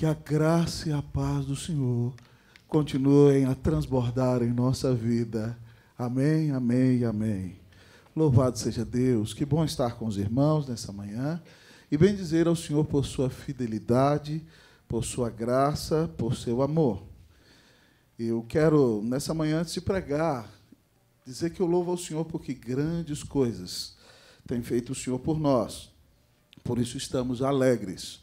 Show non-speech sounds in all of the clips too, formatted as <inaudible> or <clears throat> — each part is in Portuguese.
que a graça e a paz do Senhor continuem a transbordar em nossa vida. Amém, amém, amém. Louvado seja Deus, que bom estar com os irmãos nessa manhã e bem dizer ao Senhor por sua fidelidade, por sua graça, por seu amor. Eu quero, nessa manhã, antes de pregar, dizer que eu louvo ao Senhor porque grandes coisas tem feito o Senhor por nós. Por isso estamos alegres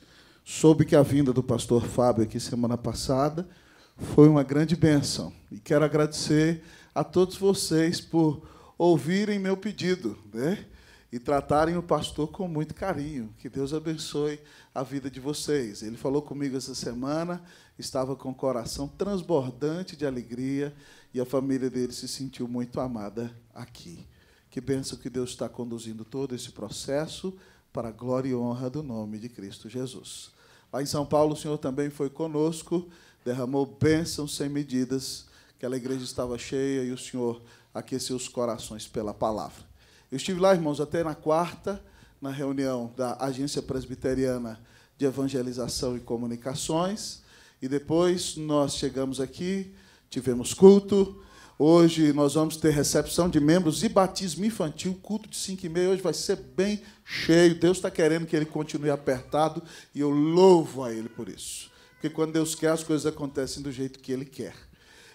soube que a vinda do pastor Fábio aqui semana passada foi uma grande bênção E quero agradecer a todos vocês por ouvirem meu pedido né? e tratarem o pastor com muito carinho. Que Deus abençoe a vida de vocês. Ele falou comigo essa semana, estava com o coração transbordante de alegria e a família dele se sentiu muito amada aqui. Que bênção que Deus está conduzindo todo esse processo para a glória e honra do nome de Cristo Jesus. Lá em São Paulo, o Senhor também foi conosco, derramou bênçãos sem medidas, aquela igreja estava cheia e o Senhor aqueceu os corações pela palavra. Eu estive lá, irmãos, até na quarta, na reunião da Agência Presbiteriana de Evangelização e Comunicações, e depois nós chegamos aqui, tivemos culto, Hoje nós vamos ter recepção de membros e batismo infantil, culto de 5 e meia. Hoje vai ser bem cheio. Deus está querendo que ele continue apertado e eu louvo a ele por isso. Porque quando Deus quer, as coisas acontecem do jeito que ele quer.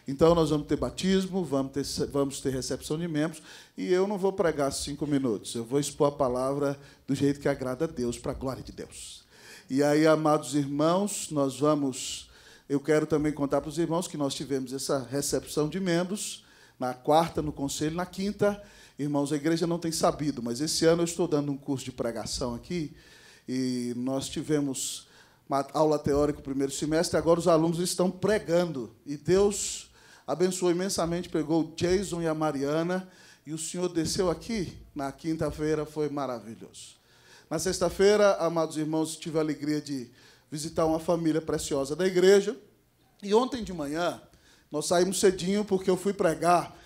Então nós vamos ter batismo, vamos ter, vamos ter recepção de membros e eu não vou pregar cinco minutos. Eu vou expor a palavra do jeito que agrada a Deus, para a glória de Deus. E aí, amados irmãos, nós vamos eu quero também contar para os irmãos que nós tivemos essa recepção de membros na quarta no conselho, na quinta, irmãos, a igreja não tem sabido, mas esse ano eu estou dando um curso de pregação aqui e nós tivemos uma aula teórica no primeiro semestre, agora os alunos estão pregando e Deus abençoou imensamente, pegou o Jason e a Mariana e o Senhor desceu aqui na quinta-feira, foi maravilhoso. Na sexta-feira, amados irmãos, tive a alegria de visitar uma família preciosa da igreja. E ontem de manhã, nós saímos cedinho porque eu fui pregar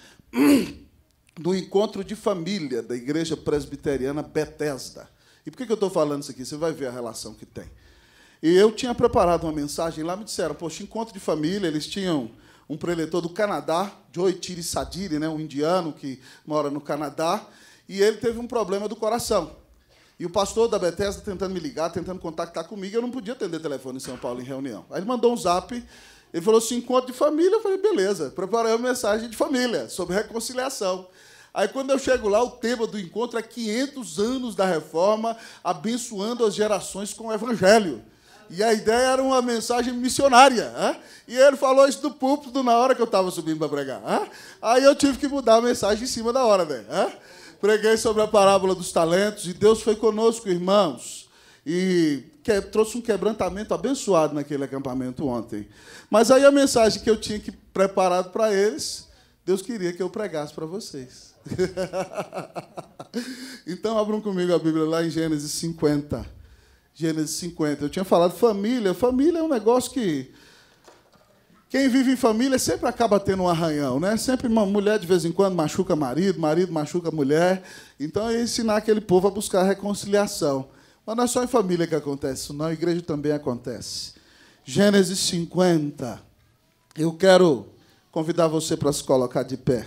no <clears throat> encontro de família da igreja presbiteriana Bethesda. E por que eu estou falando isso aqui? Você vai ver a relação que tem. E eu tinha preparado uma mensagem lá, me disseram, poxa, encontro de família, eles tinham um preletor do Canadá, Joy Tiri Sadiri, né, um indiano que mora no Canadá, e ele teve um problema do coração. E o pastor da Bethesda tentando me ligar, tentando contactar comigo, eu não podia atender telefone em São Paulo em reunião. Aí ele mandou um zap, ele falou assim: encontro de família. Eu falei: beleza, preparei uma mensagem de família sobre reconciliação. Aí quando eu chego lá, o tema do encontro é 500 anos da reforma, abençoando as gerações com o evangelho. E a ideia era uma mensagem missionária. Hein? E ele falou isso do púlpito na hora que eu estava subindo para pregar. Hein? Aí eu tive que mudar a mensagem em cima da hora, velho. Né? preguei sobre a parábola dos talentos e Deus foi conosco, irmãos. E que, trouxe um quebrantamento abençoado naquele acampamento ontem. Mas aí a mensagem que eu tinha que preparado para eles, Deus queria que eu pregasse para vocês. <laughs> então abram comigo a Bíblia lá em Gênesis 50. Gênesis 50. Eu tinha falado família. Família é um negócio que quem vive em família sempre acaba tendo um arranhão, né? Sempre uma mulher de vez em quando machuca marido, marido machuca mulher. Então é ensinar aquele povo a buscar reconciliação. Mas não é só em família que acontece, isso, não, a igreja também acontece. Gênesis 50. Eu quero convidar você para se colocar de pé.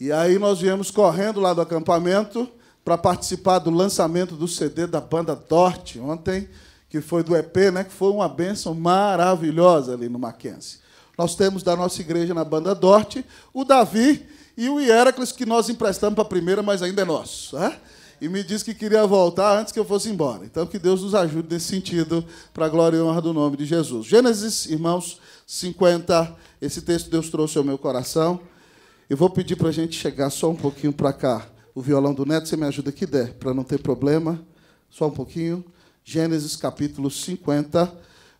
E aí nós viemos correndo lá do acampamento para participar do lançamento do CD da banda Torte ontem, que foi do EP, né, que foi uma bênção maravilhosa ali no Mackenzie. Nós temos da nossa igreja na banda Dorte o Davi e o Hieracles, que nós emprestamos para a primeira, mas ainda é nosso. Né? E me disse que queria voltar antes que eu fosse embora. Então, que Deus nos ajude nesse sentido, para a glória e honra do nome de Jesus. Gênesis, irmãos, 50. Esse texto Deus trouxe ao meu coração. Eu vou pedir para a gente chegar só um pouquinho para cá. O violão do Neto, você me ajuda que der, para não ter problema. Só um pouquinho. Gênesis capítulo 50.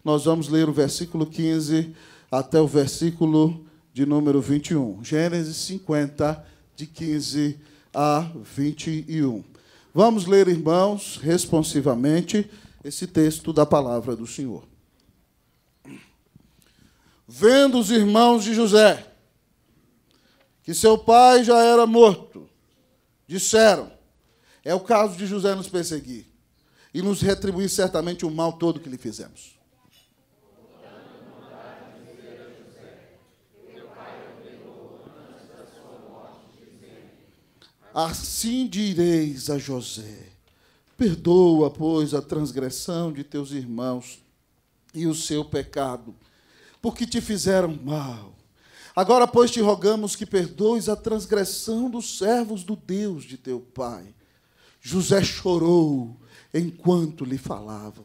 Nós vamos ler o versículo 15 até o versículo de número 21. Gênesis 50, de 15 a 21. Vamos ler, irmãos, responsivamente esse texto da palavra do Senhor. Vendo os irmãos de José que seu pai já era morto, disseram: é o caso de José nos perseguir e nos retribuir certamente o mal todo que lhe fizemos. Assim direis a José: Perdoa, pois, a transgressão de teus irmãos e o seu pecado, porque te fizeram mal. Agora, pois, te rogamos que perdoes a transgressão dos servos do Deus de teu pai. José chorou enquanto lhe falavam.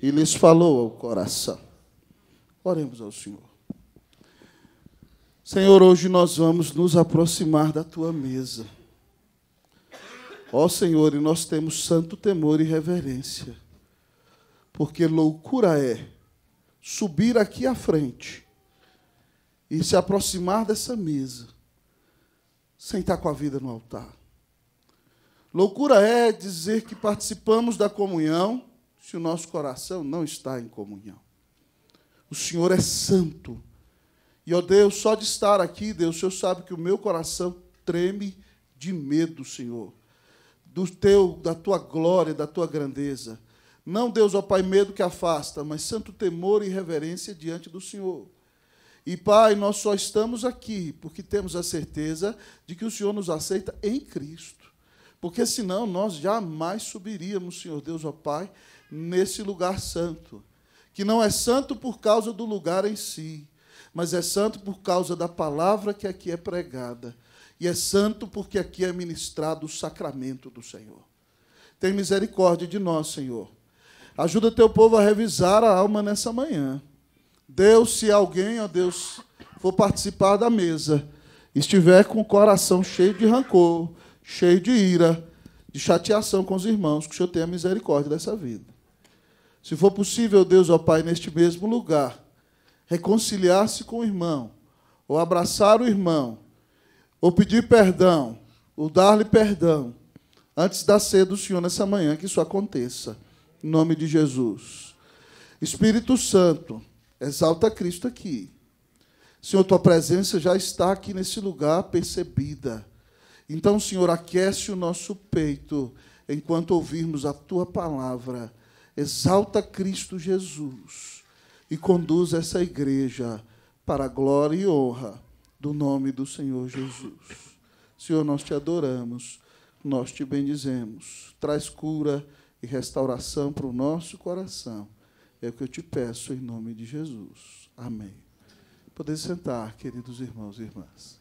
e lhes falou ao coração. Oremos ao Senhor. Senhor, hoje nós vamos nos aproximar da tua mesa. Ó Senhor, e nós temos santo temor e reverência, porque loucura é subir aqui à frente e se aproximar dessa mesa sentar com a vida no altar. Loucura é dizer que participamos da comunhão se o nosso coração não está em comunhão. O Senhor é santo. E, ó Deus, só de estar aqui, Deus, o Senhor sabe que o meu coração treme de medo, Senhor, do teu, da tua glória, da tua grandeza. Não, Deus, ó Pai, medo que afasta, mas santo temor e reverência diante do Senhor. E, Pai, nós só estamos aqui porque temos a certeza de que o Senhor nos aceita em Cristo. Porque senão nós jamais subiríamos, Senhor Deus, ó Pai, nesse lugar santo, que não é santo por causa do lugar em si, mas é santo por causa da palavra que aqui é pregada, e é santo porque aqui é ministrado o sacramento do Senhor. Tem misericórdia de nós, Senhor. Ajuda teu povo a revisar a alma nessa manhã. Deus, se alguém, ó Deus, for participar da mesa, estiver com o coração cheio de rancor, cheio de ira, de chateação com os irmãos, que o Senhor tenha misericórdia dessa vida. Se for possível, Deus, ó Pai, neste mesmo lugar, reconciliar-se com o irmão, ou abraçar o irmão, ou pedir perdão, ou dar-lhe perdão, antes da ceia do Senhor nessa manhã, que isso aconteça. Em nome de Jesus. Espírito Santo, exalta Cristo aqui. Senhor, tua presença já está aqui nesse lugar percebida. Então, Senhor, aquece o nosso peito enquanto ouvirmos a tua palavra exalta Cristo Jesus e conduz essa igreja para a glória e honra do nome do Senhor Jesus. Senhor, nós te adoramos, nós te bendizemos. Traz cura e restauração para o nosso coração. É o que eu te peço em nome de Jesus. Amém. Poder sentar, queridos irmãos e irmãs.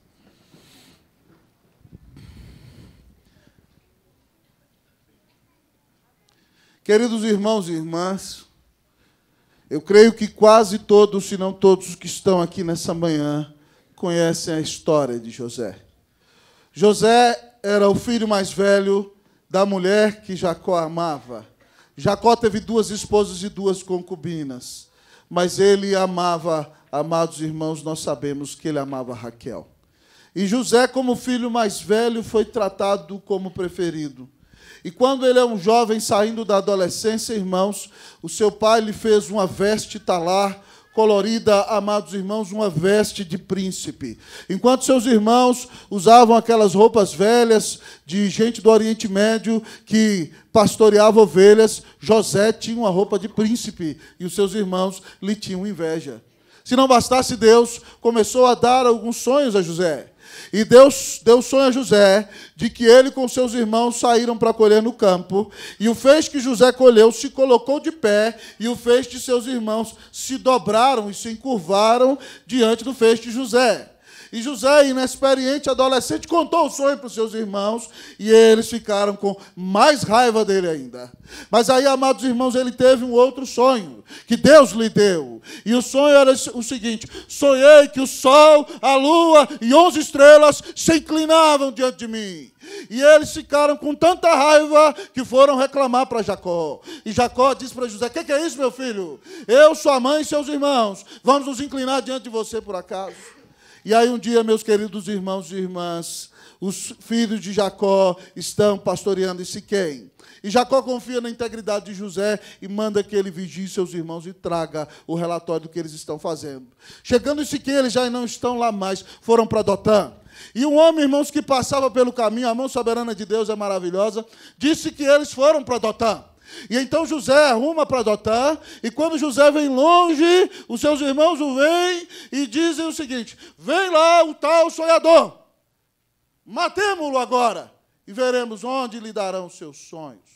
Queridos irmãos e irmãs, eu creio que quase todos, se não todos que estão aqui nessa manhã, conhecem a história de José. José era o filho mais velho da mulher que Jacó amava. Jacó teve duas esposas e duas concubinas, mas ele amava, amados irmãos, nós sabemos que ele amava Raquel. E José, como filho mais velho, foi tratado como preferido. E quando ele é um jovem saindo da adolescência, irmãos, o seu pai lhe fez uma veste talar, colorida, amados irmãos, uma veste de príncipe. Enquanto seus irmãos usavam aquelas roupas velhas de gente do Oriente Médio que pastoreava ovelhas, José tinha uma roupa de príncipe e os seus irmãos lhe tinham inveja. Se não bastasse, Deus começou a dar alguns sonhos a José. E Deus deu sonho a José de que ele com seus irmãos saíram para colher no campo. E o fez que José colheu se colocou de pé, e o fez de seus irmãos se dobraram e se encurvaram diante do fez de José. E José, inexperiente, adolescente, contou o sonho para os seus irmãos e eles ficaram com mais raiva dele ainda. Mas aí, amados irmãos, ele teve um outro sonho que Deus lhe deu. E o sonho era o seguinte: sonhei que o sol, a lua e onze estrelas se inclinavam diante de mim. E eles ficaram com tanta raiva que foram reclamar para Jacó. E Jacó disse para José: O que, que, é isso, meu filho? Eu, sua mãe e seus irmãos, vamos nos inclinar diante de você por acaso. E aí um dia, meus queridos irmãos e irmãs, os filhos de Jacó estão pastoreando em Siquém. E Jacó confia na integridade de José e manda que ele vigie seus irmãos e traga o relatório do que eles estão fazendo. Chegando em Siquém, eles já não estão lá mais, foram para Dotã. E um homem, irmãos, que passava pelo caminho, a mão soberana de Deus é maravilhosa, disse que eles foram para Dotã. E então José arruma para adotar, e quando José vem longe, os seus irmãos o vêm e dizem o seguinte: vem lá o tal sonhador, matemo-lo agora, e veremos onde lhe darão seus sonhos.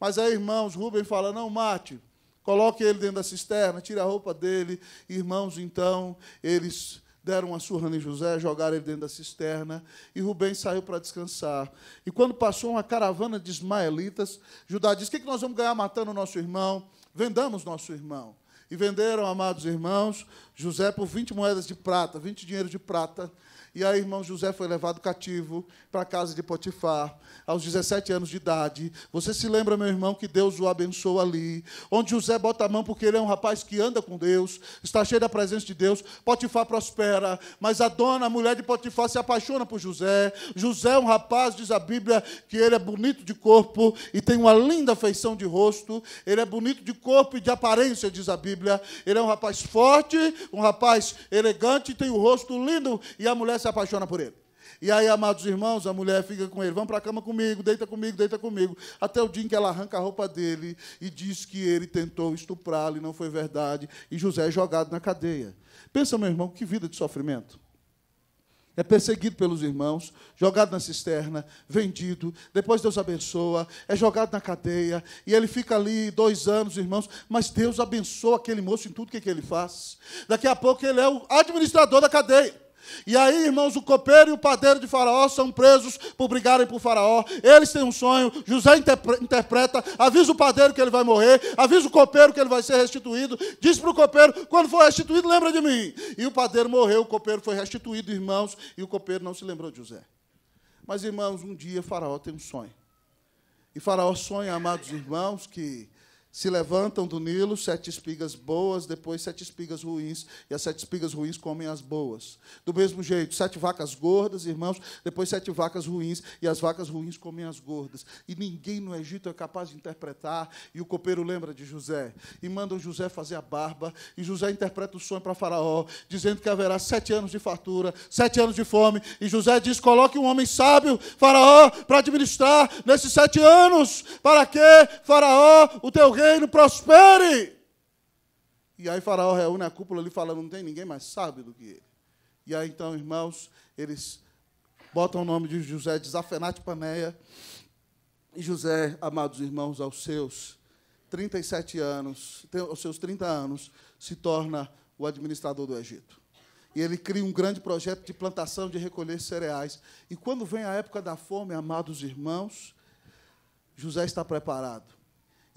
Mas aí, irmãos, Rubem fala: não mate, coloque ele dentro da cisterna, tire a roupa dele. Irmãos, então, eles deram uma surra em José, jogaram ele dentro da cisterna, e Rubem saiu para descansar. E quando passou uma caravana de ismaelitas, Judá disse: O que, nós vamos ganhar matando o nosso irmão? Vendamos nosso irmão. E venderam, amados irmãos, José por 20 moedas de prata, 20 dinheiros de prata, e aí, irmão José foi levado cativo para a casa de Potifar, aos 17 anos de idade. Você se lembra, meu irmão, que Deus o abençoou ali, onde José bota a mão porque ele é um rapaz que anda com Deus, está cheio da presença de Deus. Potifar prospera, mas a dona, a mulher de Potifar, se apaixona por José. José é um rapaz, diz a Bíblia, que ele é bonito de corpo e tem uma linda feição de rosto. Ele é bonito de corpo e de aparência, diz a Bíblia. Ele é um rapaz forte, um rapaz elegante, tem o um rosto lindo e a mulher se se apaixona por ele. E aí, amados irmãos, a mulher fica com ele, vamos para a cama comigo, deita comigo, deita comigo. Até o dia em que ela arranca a roupa dele e diz que ele tentou estuprá-lo e não foi verdade. E José é jogado na cadeia. Pensa, meu irmão, que vida de sofrimento. É perseguido pelos irmãos, jogado na cisterna, vendido, depois Deus abençoa, é jogado na cadeia, e ele fica ali dois anos, irmãos, mas Deus abençoa aquele moço em tudo que, que ele faz. Daqui a pouco ele é o administrador da cadeia. E aí, irmãos, o copeiro e o padeiro de Faraó são presos por brigarem por Faraó. Eles têm um sonho. José interpreta, avisa o padeiro que ele vai morrer, avisa o copeiro que ele vai ser restituído. Diz para o copeiro: quando for restituído, lembra de mim. E o padeiro morreu, o copeiro foi restituído, irmãos, e o copeiro não se lembrou de José. Mas, irmãos, um dia Faraó tem um sonho. E Faraó sonha, amados irmãos, que se levantam do Nilo sete espigas boas, depois sete espigas ruins, e as sete espigas ruins comem as boas. Do mesmo jeito, sete vacas gordas, irmãos, depois sete vacas ruins, e as vacas ruins comem as gordas. E ninguém no Egito é capaz de interpretar, e o copeiro lembra de José, e o José fazer a barba, e José interpreta o sonho para Faraó, dizendo que haverá sete anos de fartura, sete anos de fome, e José diz: coloque um homem sábio, Faraó, para administrar nesses sete anos. Para que, Faraó, o teu reino prospere. E aí Faraó reúne a cúpula ali falando, não tem ninguém mais sábio do que ele. E aí então, irmãos, eles botam o nome de José de Zafenate Paneia. E José, amados irmãos, aos seus 37 anos, aos seus 30 anos, se torna o administrador do Egito. E ele cria um grande projeto de plantação, de recolher cereais. E quando vem a época da fome, amados irmãos, José está preparado.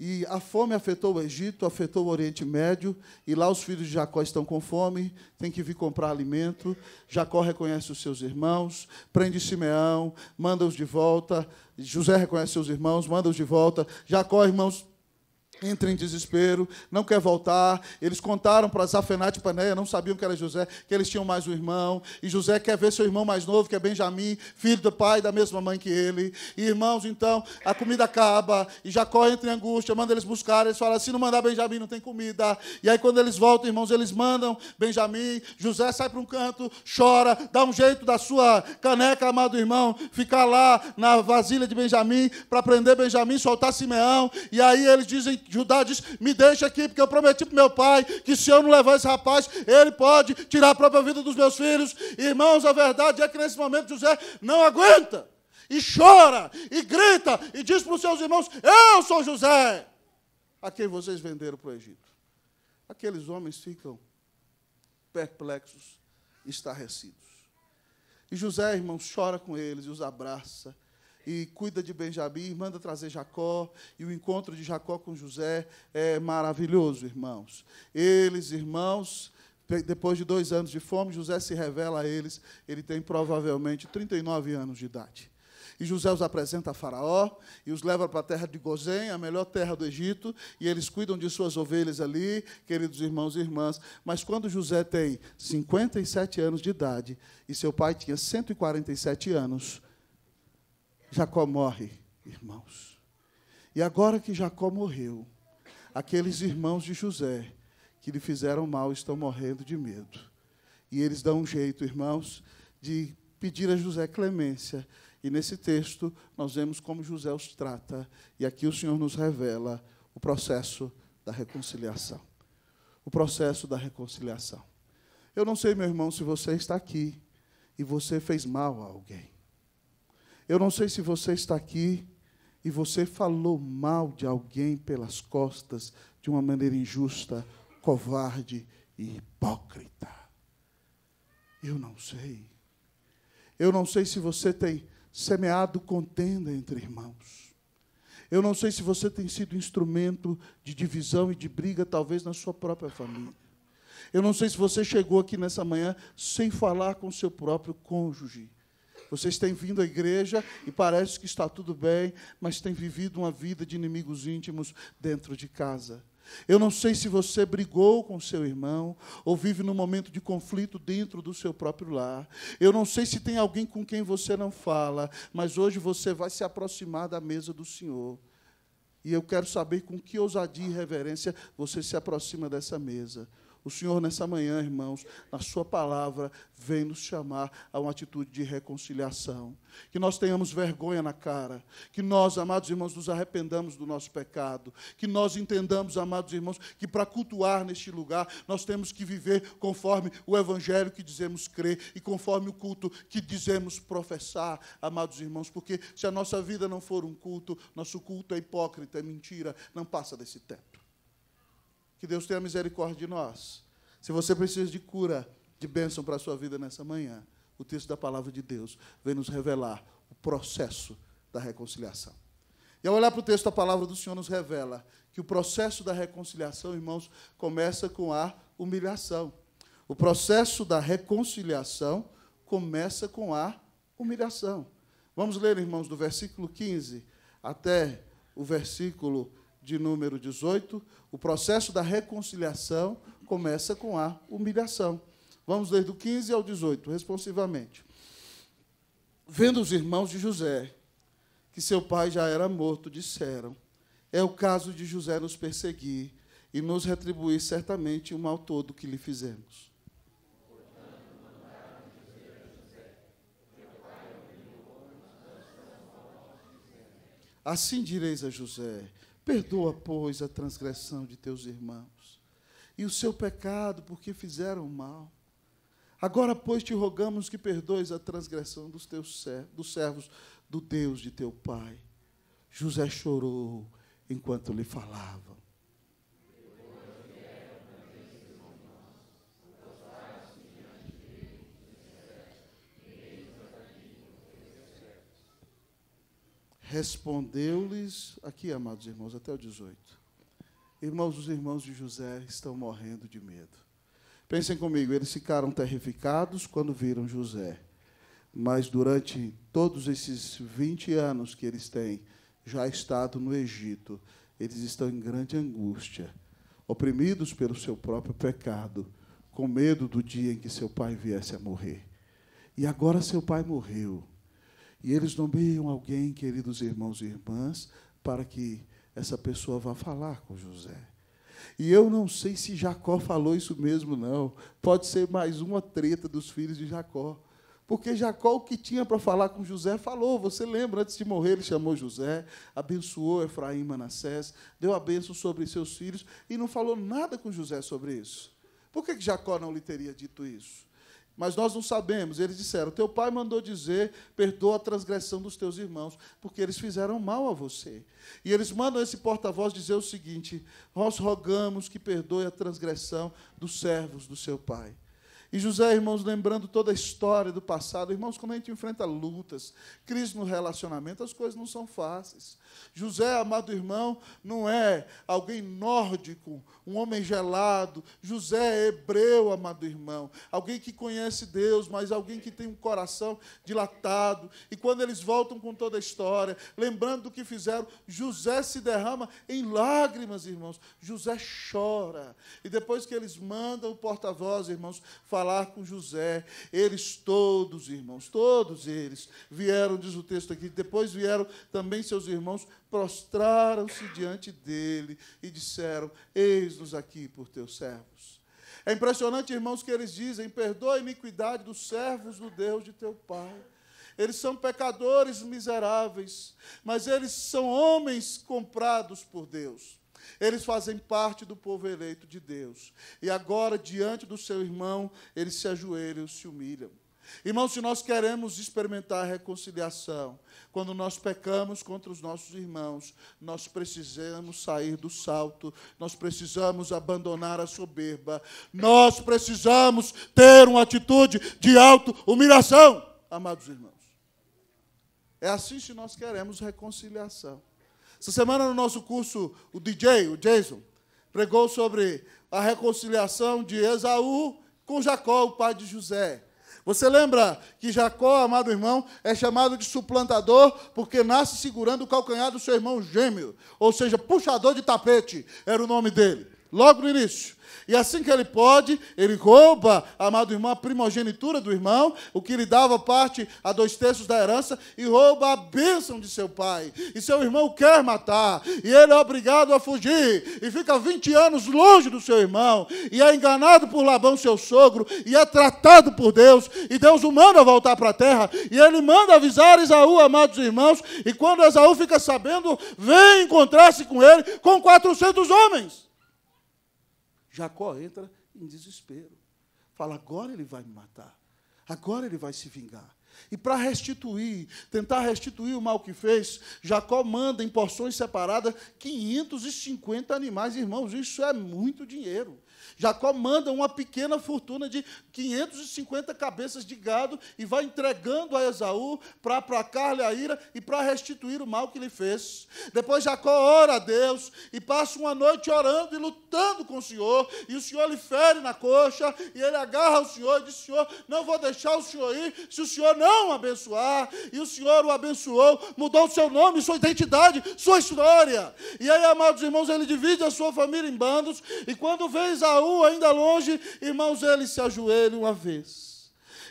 E a fome afetou o Egito, afetou o Oriente Médio, e lá os filhos de Jacó estão com fome, tem que vir comprar alimento. Jacó reconhece os seus irmãos, prende Simeão, manda-os de volta. José reconhece seus irmãos, manda-os de volta. Jacó, irmãos, entra em desespero, não quer voltar. Eles contaram para Zafenate e Paneia, não sabiam que era José, que eles tinham mais um irmão. E José quer ver seu irmão mais novo, que é Benjamim, filho do pai da mesma mãe que ele. E irmãos, então, a comida acaba. E Jacó entra em angústia, manda eles buscar. Eles falam: se não mandar Benjamim, não tem comida. E aí, quando eles voltam, irmãos, eles mandam Benjamim. José sai para um canto, chora, dá um jeito da sua caneca, amado irmão, ficar lá na vasilha de Benjamim, para prender Benjamim, soltar Simeão. E aí eles dizem Judá diz: Me deixa aqui, porque eu prometi para meu pai que se eu não levar esse rapaz, ele pode tirar a própria vida dos meus filhos. Irmãos, a verdade é que nesse momento José não aguenta, e chora, e grita, e diz para os seus irmãos: Eu sou José, a quem vocês venderam para o Egito. Aqueles homens ficam perplexos, estarrecidos. E José, irmãos, chora com eles e os abraça e cuida de Benjamim, manda trazer Jacó, e o encontro de Jacó com José é maravilhoso, irmãos. Eles, irmãos, depois de dois anos de fome, José se revela a eles, ele tem provavelmente 39 anos de idade. E José os apresenta a Faraó e os leva para a terra de Gozém, a melhor terra do Egito, e eles cuidam de suas ovelhas ali, queridos irmãos e irmãs. Mas quando José tem 57 anos de idade e seu pai tinha 147 anos, Jacó morre, irmãos. E agora que Jacó morreu, aqueles irmãos de José que lhe fizeram mal estão morrendo de medo. E eles dão um jeito, irmãos, de pedir a José clemência. E nesse texto nós vemos como José os trata. E aqui o Senhor nos revela o processo da reconciliação. O processo da reconciliação. Eu não sei, meu irmão, se você está aqui e você fez mal a alguém. Eu não sei se você está aqui e você falou mal de alguém pelas costas de uma maneira injusta, covarde e hipócrita. Eu não sei. Eu não sei se você tem semeado contenda entre irmãos. Eu não sei se você tem sido instrumento de divisão e de briga, talvez na sua própria família. Eu não sei se você chegou aqui nessa manhã sem falar com seu próprio cônjuge vocês têm vindo à igreja e parece que está tudo bem, mas têm vivido uma vida de inimigos íntimos dentro de casa. Eu não sei se você brigou com seu irmão ou vive num momento de conflito dentro do seu próprio lar. Eu não sei se tem alguém com quem você não fala, mas hoje você vai se aproximar da mesa do Senhor. E eu quero saber com que ousadia e reverência você se aproxima dessa mesa. O Senhor, nessa manhã, irmãos, na Sua palavra, vem nos chamar a uma atitude de reconciliação. Que nós tenhamos vergonha na cara. Que nós, amados irmãos, nos arrependamos do nosso pecado. Que nós entendamos, amados irmãos, que para cultuar neste lugar, nós temos que viver conforme o evangelho que dizemos crer e conforme o culto que dizemos professar, amados irmãos, porque se a nossa vida não for um culto, nosso culto é hipócrita, é mentira, não passa desse tempo. Que Deus tenha misericórdia de nós. Se você precisa de cura, de bênção para a sua vida nessa manhã, o texto da palavra de Deus vem nos revelar o processo da reconciliação. E ao olhar para o texto, a palavra do Senhor nos revela que o processo da reconciliação, irmãos, começa com a humilhação. O processo da reconciliação começa com a humilhação. Vamos ler, irmãos, do versículo 15 até o versículo de número 18, o processo da reconciliação começa com a humilhação. Vamos desde o 15 ao 18, responsivamente. Vendo os irmãos de José, que seu pai já era morto, disseram: É o caso de José nos perseguir e nos retribuir certamente o mal todo que lhe fizemos. Assim direis a José: Perdoa, pois, a transgressão de teus irmãos e o seu pecado, porque fizeram mal. Agora, pois, te rogamos que perdoes a transgressão dos teus dos servos do Deus de teu pai. José chorou enquanto lhe falavam. Respondeu-lhes, aqui, amados irmãos, até o 18. Irmãos, os irmãos de José estão morrendo de medo. Pensem comigo, eles ficaram terrificados quando viram José. Mas durante todos esses 20 anos que eles têm já estado no Egito, eles estão em grande angústia, oprimidos pelo seu próprio pecado, com medo do dia em que seu pai viesse a morrer. E agora seu pai morreu. E eles nomeiam alguém, queridos irmãos e irmãs, para que essa pessoa vá falar com José. E eu não sei se Jacó falou isso mesmo, não. Pode ser mais uma treta dos filhos de Jacó. Porque Jacó, o que tinha para falar com José, falou. Você lembra, antes de morrer, ele chamou José, abençoou Efraim Manassés, deu a bênção sobre seus filhos e não falou nada com José sobre isso. Por que Jacó não lhe teria dito isso? Mas nós não sabemos. Eles disseram: Teu pai mandou dizer, perdoa a transgressão dos teus irmãos, porque eles fizeram mal a você. E eles mandam esse porta-voz dizer o seguinte: Nós rogamos que perdoe a transgressão dos servos do seu pai. E José, irmãos, lembrando toda a história do passado, irmãos, quando a gente enfrenta lutas, crise no relacionamento, as coisas não são fáceis. José, amado irmão, não é alguém nórdico, um homem gelado. José é hebreu, amado irmão, alguém que conhece Deus, mas alguém que tem um coração dilatado. E quando eles voltam com toda a história, lembrando do que fizeram, José se derrama em lágrimas, irmãos. José chora. E depois que eles mandam o porta-voz, irmãos, faz falar com José. Eles todos, irmãos, todos eles vieram, diz o texto aqui, depois vieram também seus irmãos, prostraram-se diante dele e disseram: Eis-nos aqui por teus servos. É impressionante, irmãos, que eles dizem: perdoa a iniquidade dos servos do Deus de teu pai. Eles são pecadores miseráveis, mas eles são homens comprados por Deus. Eles fazem parte do povo eleito de Deus. E agora, diante do seu irmão, eles se ajoelham, se humilham. Irmãos, se nós queremos experimentar a reconciliação, quando nós pecamos contra os nossos irmãos, nós precisamos sair do salto, nós precisamos abandonar a soberba, nós precisamos ter uma atitude de auto-humilhação, amados irmãos. É assim se nós queremos reconciliação. Essa semana, no nosso curso, o DJ, o Jason, pregou sobre a reconciliação de Esaú com Jacó, o pai de José. Você lembra que Jacó, amado irmão, é chamado de suplantador porque nasce segurando o calcanhar do seu irmão gêmeo, ou seja, puxador de tapete era o nome dele, logo no início. E assim que ele pode, ele rouba, amado irmão, a primogenitura do irmão, o que lhe dava parte a dois terços da herança, e rouba a bênção de seu pai. E seu irmão quer matar, e ele é obrigado a fugir, e fica 20 anos longe do seu irmão, e é enganado por Labão, seu sogro, e é tratado por Deus, e Deus o manda voltar para a terra, e ele manda avisar Esaú, amados irmãos, e quando Esaú fica sabendo, vem encontrar-se com ele com 400 homens. Jacó entra em desespero. Fala, agora ele vai me matar. Agora ele vai se vingar. E para restituir, tentar restituir o mal que fez, Jacó manda em porções separadas 550 animais, irmãos, isso é muito dinheiro. Jacó manda uma pequena fortuna de 550 cabeças de gado e vai entregando a Esaú para aplacar-lhe a ira e para restituir o mal que lhe fez. Depois Jacó ora a Deus e passa uma noite orando e lutando com o Senhor, e o Senhor lhe fere na coxa, e ele agarra o Senhor e diz: Senhor, não vou deixar o Senhor ir se o Senhor não abençoar. E o Senhor o abençoou, mudou o seu nome, sua identidade, sua história. E aí, amados irmãos, ele divide a sua família em bandos, e quando vem Esaú, ainda longe, irmãos, ele se ajoelha uma vez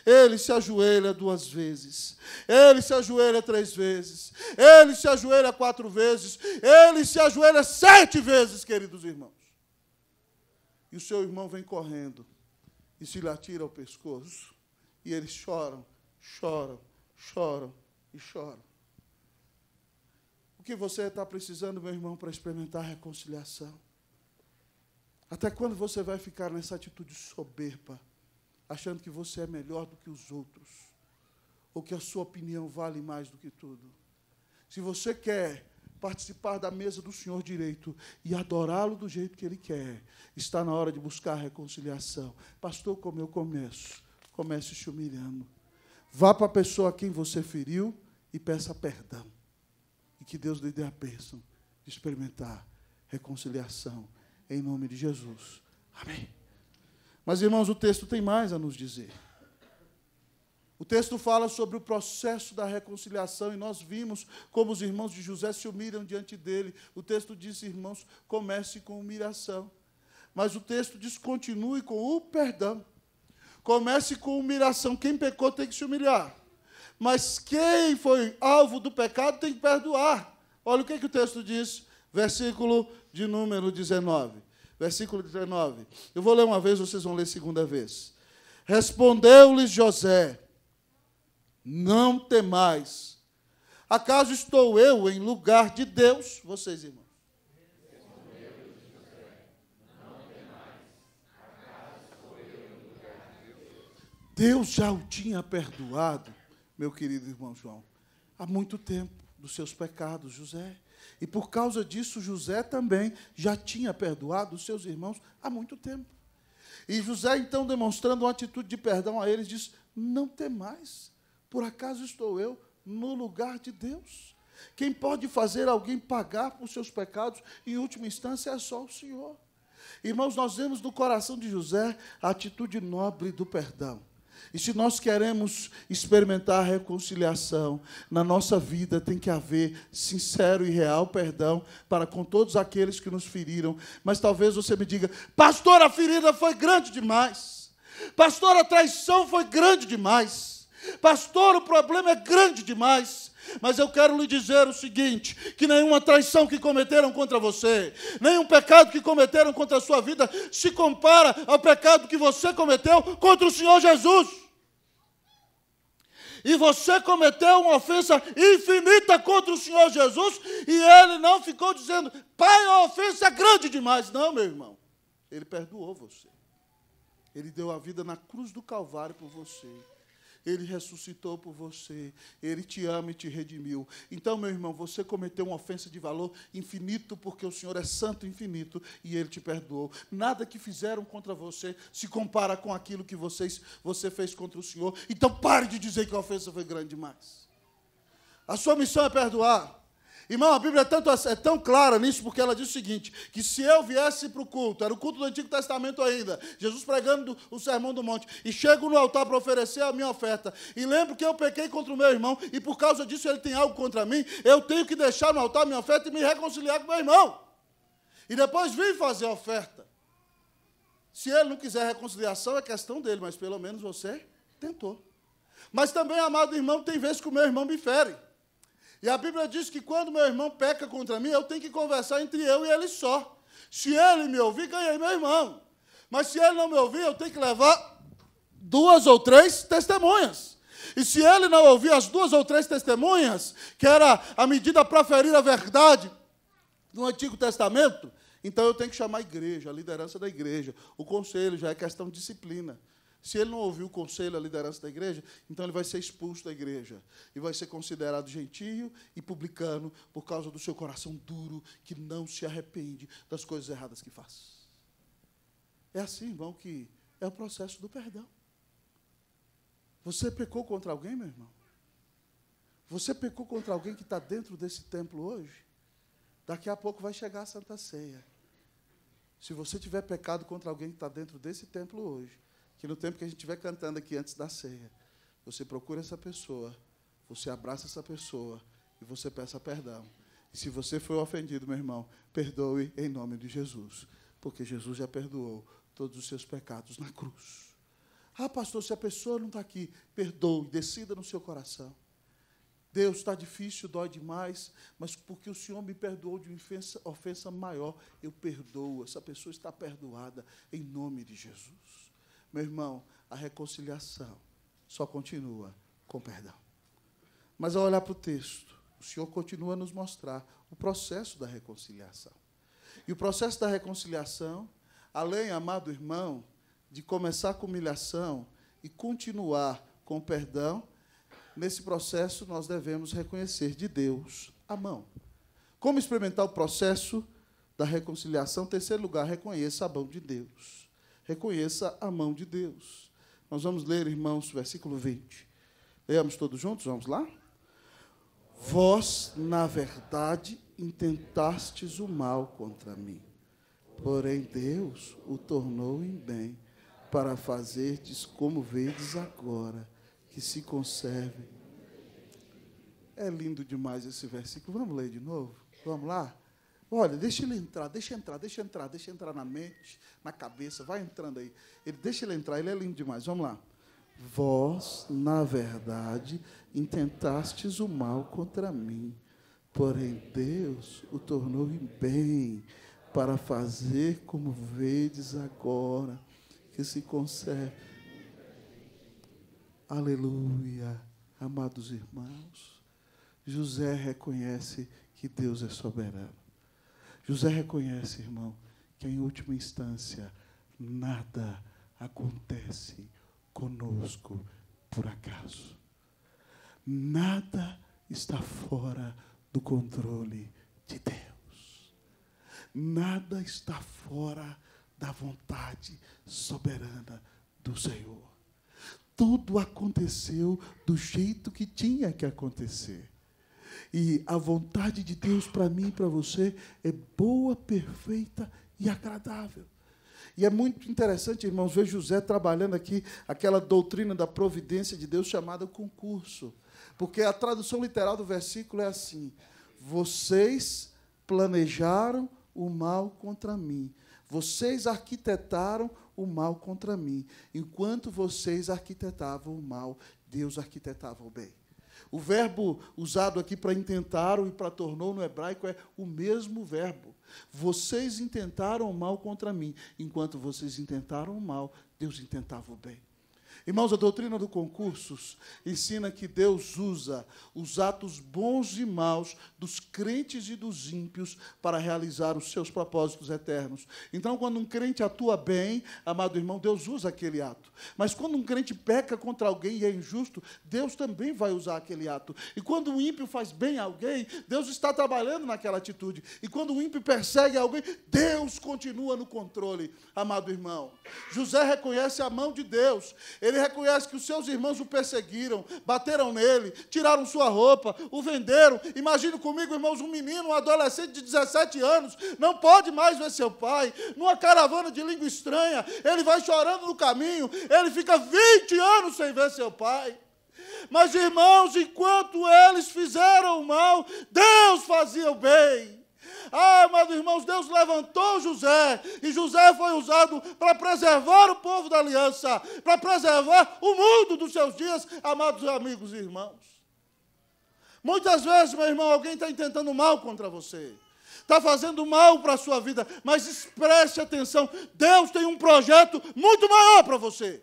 ele se ajoelha duas vezes, ele se ajoelha três vezes, ele se ajoelha quatro vezes, ele se ajoelha sete vezes, queridos irmãos. E o seu irmão vem correndo e se lhe atira ao pescoço, e eles choram, choram, choram e choram. O que você está precisando, meu irmão, para experimentar a reconciliação? Até quando você vai ficar nessa atitude soberba, achando que você é melhor do que os outros, ou que a sua opinião vale mais do que tudo? Se você quer participar da mesa do Senhor direito e adorá-lo do jeito que ele quer, está na hora de buscar reconciliação. Pastor, como eu começo? Comece se humilhando. Vá para a pessoa a quem você feriu e peça perdão. E que Deus lhe dê a bênção de experimentar reconciliação em nome de Jesus. Amém. Mas, irmãos, o texto tem mais a nos dizer. O texto fala sobre o processo da reconciliação e nós vimos como os irmãos de José se humilham diante dele. O texto diz, irmãos, comece com humilhação. Mas o texto diz, continue com o perdão. Comece com humilhação. Quem pecou tem que se humilhar. Mas quem foi alvo do pecado tem que perdoar. Olha o que, é que o texto diz, versículo de número 19. Versículo 19. Eu vou ler uma vez, vocês vão ler segunda vez. Respondeu-lhes José: Não temais. Acaso estou eu em lugar de Deus? Vocês, irmãos. Deus já o tinha perdoado, meu querido irmão João, há muito tempo dos seus pecados, José. E por causa disso, José também já tinha perdoado os seus irmãos há muito tempo. E José, então, demonstrando uma atitude de perdão a eles, diz: Não temais, por acaso estou eu no lugar de Deus? Quem pode fazer alguém pagar por seus pecados, em última instância, é só o Senhor. Irmãos, nós vemos no coração de José a atitude nobre do perdão. E se nós queremos experimentar a reconciliação na nossa vida, tem que haver sincero e real perdão para com todos aqueles que nos feriram. Mas talvez você me diga, pastor, a ferida foi grande demais. Pastor, a traição foi grande demais. Pastor, o problema é grande demais. Mas eu quero lhe dizer o seguinte: que nenhuma traição que cometeram contra você, nenhum pecado que cometeram contra a sua vida, se compara ao pecado que você cometeu contra o Senhor Jesus. E você cometeu uma ofensa infinita contra o Senhor Jesus, e ele não ficou dizendo, pai, a ofensa é grande demais. Não, meu irmão. Ele perdoou você. Ele deu a vida na cruz do Calvário por você. Ele ressuscitou por você. Ele te ama e te redimiu. Então, meu irmão, você cometeu uma ofensa de valor infinito, porque o Senhor é santo infinito e ele te perdoou. Nada que fizeram contra você se compara com aquilo que vocês, você fez contra o Senhor. Então, pare de dizer que a ofensa foi grande demais. A sua missão é perdoar. Irmão, a Bíblia é, tanto, é tão clara nisso porque ela diz o seguinte: que se eu viesse para o culto, era o culto do Antigo Testamento ainda, Jesus pregando o sermão do monte, e chego no altar para oferecer a minha oferta, e lembro que eu pequei contra o meu irmão, e por causa disso ele tem algo contra mim, eu tenho que deixar no altar a minha oferta e me reconciliar com meu irmão. E depois vim fazer a oferta. Se ele não quiser reconciliação, é questão dele, mas pelo menos você tentou. Mas também, amado irmão, tem vezes que o meu irmão me fere. E a Bíblia diz que quando meu irmão peca contra mim, eu tenho que conversar entre eu e ele só. Se ele me ouvir, ganhei meu irmão. Mas se ele não me ouvir, eu tenho que levar duas ou três testemunhas. E se ele não ouvir as duas ou três testemunhas, que era a medida para ferir a verdade no Antigo Testamento, então eu tenho que chamar a igreja, a liderança da igreja, o conselho, já é questão de disciplina. Se ele não ouviu o conselho, a liderança da igreja, então ele vai ser expulso da igreja e vai ser considerado gentio e publicano por causa do seu coração duro que não se arrepende das coisas erradas que faz. É assim, irmão, que é o processo do perdão. Você pecou contra alguém, meu irmão? Você pecou contra alguém que está dentro desse templo hoje? Daqui a pouco vai chegar a Santa Ceia. Se você tiver pecado contra alguém que está dentro desse templo hoje, que no tempo que a gente estiver cantando aqui antes da ceia, você procura essa pessoa, você abraça essa pessoa e você peça perdão. E se você foi ofendido, meu irmão, perdoe em nome de Jesus, porque Jesus já perdoou todos os seus pecados na cruz. Ah, pastor, se a pessoa não está aqui, perdoe, decida no seu coração. Deus, está difícil, dói demais, mas porque o Senhor me perdoou de ofensa, ofensa maior, eu perdoo. Essa pessoa está perdoada em nome de Jesus. Meu irmão, a reconciliação só continua com perdão. Mas ao olhar para o texto, o Senhor continua a nos mostrar o processo da reconciliação. E o processo da reconciliação, além, amado irmão, de começar com humilhação e continuar com perdão, nesse processo nós devemos reconhecer de Deus a mão. Como experimentar o processo da reconciliação? Terceiro lugar, reconheça a mão de Deus reconheça a mão de Deus. Nós vamos ler, irmãos, versículo 20. Leamos todos juntos, vamos lá? Vós, na verdade, intentastes o mal contra mim, porém Deus o tornou em bem, para fazerdes como vedes agora, que se conserve. É lindo demais esse versículo. Vamos ler de novo? Vamos lá? Olha, deixa ele entrar, deixa entrar, deixa entrar, deixa entrar na mente, na cabeça, vai entrando aí. Ele deixa ele entrar, ele é lindo demais. Vamos lá. Vós, na verdade, intentastes o mal contra mim, porém Deus o tornou em bem, para fazer como vedes agora, que se conserve. Aleluia, amados irmãos. José reconhece que Deus é soberano. José reconhece, irmão, que em última instância nada acontece conosco por acaso. Nada está fora do controle de Deus. Nada está fora da vontade soberana do Senhor. Tudo aconteceu do jeito que tinha que acontecer. E a vontade de Deus para mim e para você é boa, perfeita e agradável. E é muito interessante, irmãos, ver José trabalhando aqui aquela doutrina da providência de Deus chamada concurso. Porque a tradução literal do versículo é assim: Vocês planejaram o mal contra mim. Vocês arquitetaram o mal contra mim. Enquanto vocês arquitetavam o mal, Deus arquitetava o bem. O verbo usado aqui para intentaram e para tornou no hebraico é o mesmo verbo. Vocês intentaram o mal contra mim, enquanto vocês intentaram o mal, Deus intentava o bem. Irmãos, a doutrina do concursos ensina que Deus usa os atos bons e maus dos crentes e dos ímpios para realizar os seus propósitos eternos. Então, quando um crente atua bem, amado irmão, Deus usa aquele ato. Mas quando um crente peca contra alguém e é injusto, Deus também vai usar aquele ato. E quando um ímpio faz bem a alguém, Deus está trabalhando naquela atitude. E quando um ímpio persegue alguém, Deus continua no controle, amado irmão. José reconhece a mão de Deus. Ele ele reconhece que os seus irmãos o perseguiram, bateram nele, tiraram sua roupa, o venderam. Imagine comigo, irmãos, um menino, um adolescente de 17 anos, não pode mais ver seu pai, numa caravana de língua estranha, ele vai chorando no caminho, ele fica 20 anos sem ver seu pai. Mas, irmãos, enquanto eles fizeram o mal, Deus fazia o bem. Ah, amados irmãos, Deus levantou José, e José foi usado para preservar o povo da aliança, para preservar o mundo dos seus dias, amados amigos e irmãos. Muitas vezes, meu irmão, alguém está intentando mal contra você está fazendo mal para a sua vida, mas preste atenção: Deus tem um projeto muito maior para você.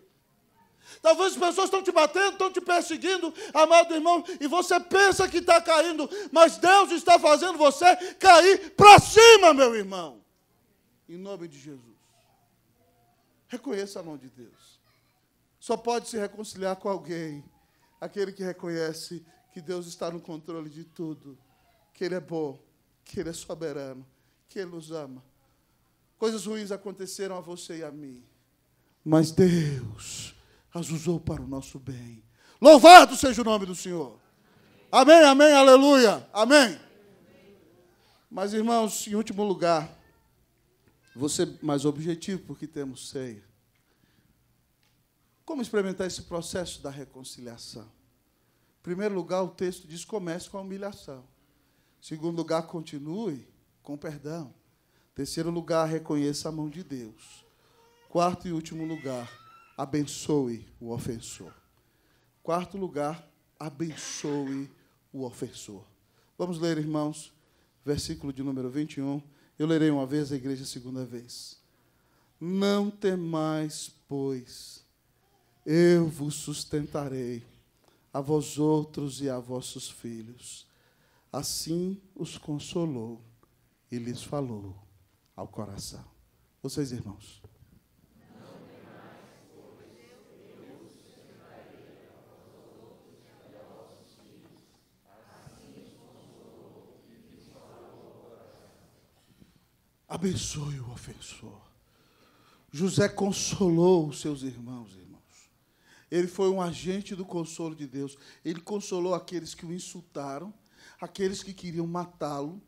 Talvez as pessoas estão te batendo, estão te perseguindo, amado irmão, e você pensa que está caindo, mas Deus está fazendo você cair para cima, meu irmão. Em nome de Jesus. Reconheça a mão de Deus. Só pode se reconciliar com alguém aquele que reconhece que Deus está no controle de tudo, que Ele é bom, que Ele é soberano, que Ele nos ama. Coisas ruins aconteceram a você e a mim, mas Deus as usou para o nosso bem. Louvado seja o nome do Senhor. Amém, amém, aleluia. Amém. Mas, irmãos, em último lugar, você mais objetivo, porque temos ceia. Como experimentar esse processo da reconciliação? Em primeiro lugar, o texto diz: comece com a humilhação. Em segundo lugar, continue com perdão. Em terceiro lugar, reconheça a mão de Deus. Quarto e último lugar, abençoe o ofensor. Quarto lugar, abençoe o ofensor. Vamos ler, irmãos, versículo de número 21. Eu lerei uma vez, a igreja segunda vez. Não temais, pois, eu vos sustentarei, a vós outros e a vossos filhos. Assim os consolou e lhes falou ao coração. Vocês, irmãos. abençoe o ofensor. José consolou os seus irmãos, irmãos. Ele foi um agente do consolo de Deus. Ele consolou aqueles que o insultaram, aqueles que queriam matá-lo,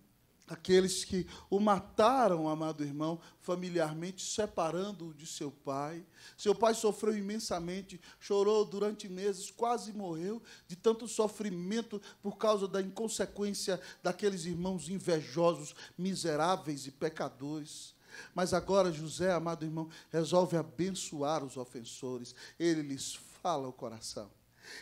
aqueles que o mataram, amado irmão, familiarmente, separando-o de seu pai. Seu pai sofreu imensamente, chorou durante meses, quase morreu de tanto sofrimento por causa da inconsequência daqueles irmãos invejosos, miseráveis e pecadores. Mas agora José, amado irmão, resolve abençoar os ofensores. Ele lhes fala o coração.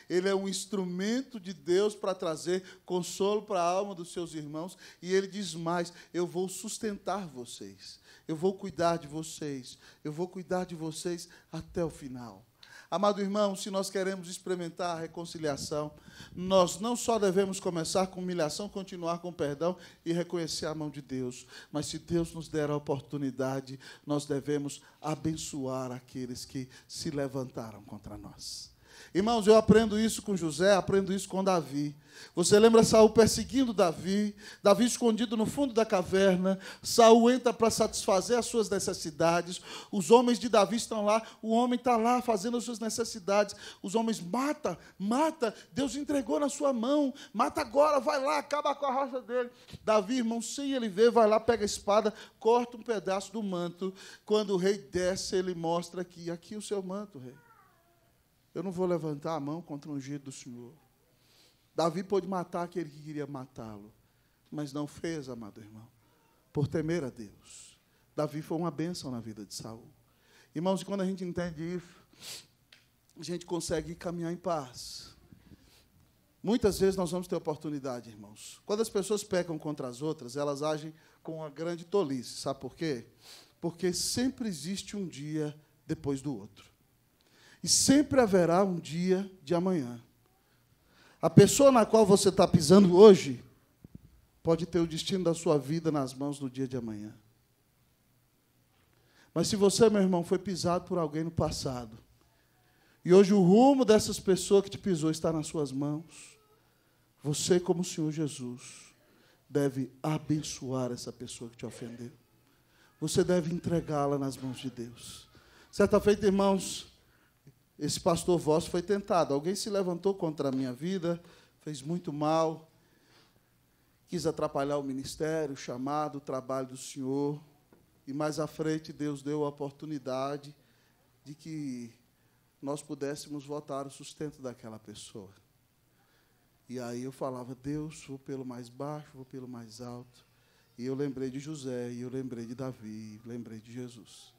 Ele é um instrumento de Deus para trazer consolo para a alma dos seus irmãos. E ele diz mais: Eu vou sustentar vocês, eu vou cuidar de vocês, eu vou cuidar de vocês até o final. Amado irmão, se nós queremos experimentar a reconciliação, nós não só devemos começar com humilhação, continuar com perdão e reconhecer a mão de Deus, mas se Deus nos der a oportunidade, nós devemos abençoar aqueles que se levantaram contra nós. Irmãos, eu aprendo isso com José, aprendo isso com Davi. Você lembra Saul perseguindo Davi, Davi escondido no fundo da caverna, Saul entra para satisfazer as suas necessidades, os homens de Davi estão lá, o homem está lá fazendo as suas necessidades, os homens mata, mata, Deus entregou na sua mão, mata agora, vai lá, acaba com a raça dele. Davi, irmão, sem ele ver, vai lá, pega a espada, corta um pedaço do manto. Quando o rei desce, ele mostra aqui, aqui é o seu manto, rei. Eu não vou levantar a mão contra o ungido do Senhor. Davi pôde matar aquele que queria matá-lo, mas não fez, amado irmão, por temer a Deus. Davi foi uma bênção na vida de Saul. Irmãos, quando a gente entende isso, a gente consegue caminhar em paz. Muitas vezes nós vamos ter oportunidade, irmãos. Quando as pessoas pecam contra as outras, elas agem com uma grande tolice. Sabe por quê? Porque sempre existe um dia depois do outro. E sempre haverá um dia de amanhã. A pessoa na qual você está pisando hoje pode ter o destino da sua vida nas mãos no dia de amanhã. Mas se você, meu irmão, foi pisado por alguém no passado, e hoje o rumo dessas pessoas que te pisou está nas suas mãos, você, como o Senhor Jesus, deve abençoar essa pessoa que te ofendeu. Você deve entregá-la nas mãos de Deus. Certa feita, irmãos, esse pastor vosso foi tentado. Alguém se levantou contra a minha vida, fez muito mal, quis atrapalhar o ministério, o chamado, o trabalho do Senhor. E mais à frente, Deus deu a oportunidade de que nós pudéssemos votar o sustento daquela pessoa. E aí eu falava, Deus, vou pelo mais baixo, vou pelo mais alto. E eu lembrei de José, e eu lembrei de Davi, lembrei de Jesus.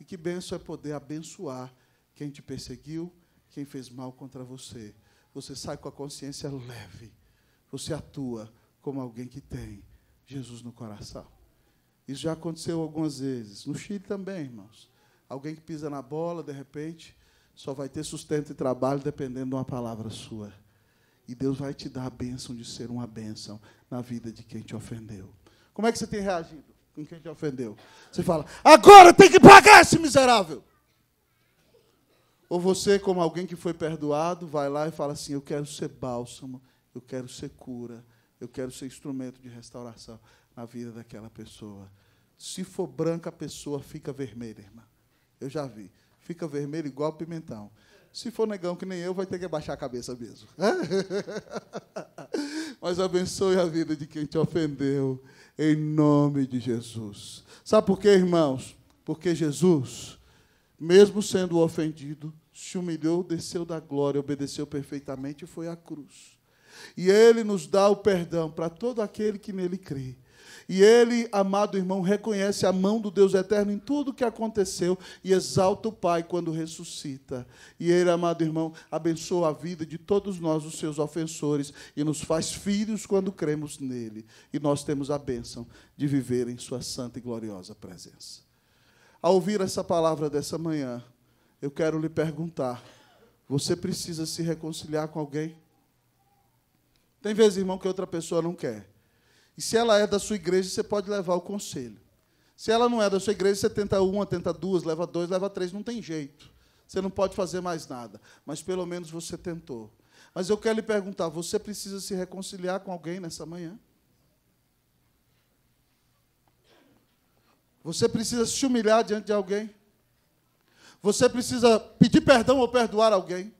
E que benção é poder abençoar quem te perseguiu, quem fez mal contra você. Você sai com a consciência leve. Você atua como alguém que tem Jesus no coração. Isso já aconteceu algumas vezes. No Chile também, irmãos. Alguém que pisa na bola, de repente, só vai ter sustento e trabalho dependendo de uma palavra sua. E Deus vai te dar a bênção de ser uma bênção na vida de quem te ofendeu. Como é que você tem reagido com quem te ofendeu? Você fala, agora tem que pagar esse miserável. Ou você, como alguém que foi perdoado, vai lá e fala assim: Eu quero ser bálsamo, eu quero ser cura, eu quero ser instrumento de restauração na vida daquela pessoa. Se for branca, a pessoa fica vermelha, irmã. Eu já vi. Fica vermelho igual pimentão. Se for negão que nem eu, vai ter que abaixar a cabeça mesmo. <laughs> Mas abençoe a vida de quem te ofendeu, em nome de Jesus. Sabe por quê, irmãos? Porque Jesus mesmo sendo ofendido, se humilhou, desceu da glória, obedeceu perfeitamente e foi à cruz. E ele nos dá o perdão para todo aquele que nele crê. E ele, amado irmão, reconhece a mão do Deus eterno em tudo o que aconteceu e exalta o Pai quando ressuscita. E ele, amado irmão, abençoa a vida de todos nós, os seus ofensores, e nos faz filhos quando cremos nele. E nós temos a bênção de viver em Sua santa e gloriosa presença. Ao ouvir essa palavra dessa manhã, eu quero lhe perguntar: você precisa se reconciliar com alguém? Tem vezes, irmão, que outra pessoa não quer. E se ela é da sua igreja, você pode levar o conselho. Se ela não é da sua igreja, você tenta uma, tenta duas, leva dois, leva três, não tem jeito. Você não pode fazer mais nada, mas pelo menos você tentou. Mas eu quero lhe perguntar: você precisa se reconciliar com alguém nessa manhã? Você precisa se humilhar diante de alguém. Você precisa pedir perdão ou perdoar alguém.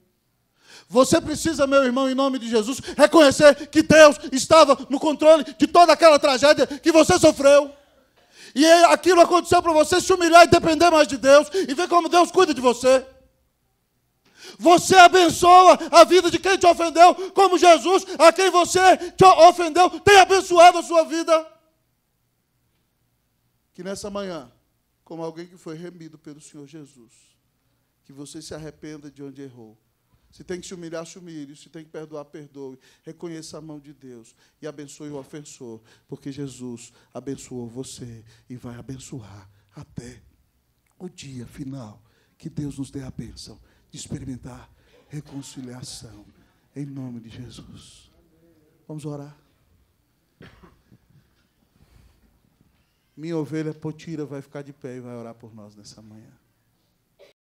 Você precisa, meu irmão, em nome de Jesus, reconhecer que Deus estava no controle de toda aquela tragédia que você sofreu. E aquilo aconteceu para você se humilhar e depender mais de Deus e ver como Deus cuida de você. Você abençoa a vida de quem te ofendeu, como Jesus, a quem você te ofendeu, tem abençoado a sua vida que nessa manhã, como alguém que foi remido pelo Senhor Jesus, que você se arrependa de onde errou. Se tem que se humilhar, se humilhe. Se tem que perdoar, perdoe. Reconheça a mão de Deus e abençoe o ofensor, porque Jesus abençoou você e vai abençoar até o dia final. Que Deus nos dê a bênção de experimentar reconciliação, em nome de Jesus. Vamos orar. Minha ovelha potira vai ficar de pé e vai orar por nós nessa manhã.